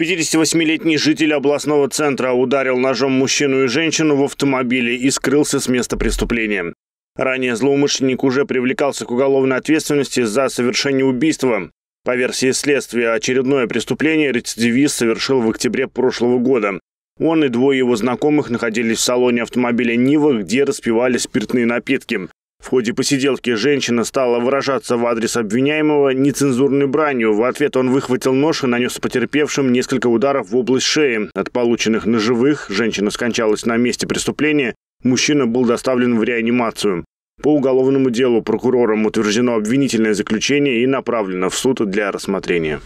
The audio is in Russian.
58-летний житель областного центра ударил ножом мужчину и женщину в автомобиле и скрылся с места преступления. Ранее злоумышленник уже привлекался к уголовной ответственности за совершение убийства. По версии следствия, очередное преступление рецидивист совершил в октябре прошлого года. Он и двое его знакомых находились в салоне автомобиля «Нива», где распивали спиртные напитки. В ходе посиделки женщина стала выражаться в адрес обвиняемого нецензурной бранью. В ответ он выхватил нож и нанес потерпевшим несколько ударов в область шеи. От полученных ножевых женщина скончалась на месте преступления, мужчина был доставлен в реанимацию. По уголовному делу прокурором утверждено обвинительное заключение и направлено в суд для рассмотрения.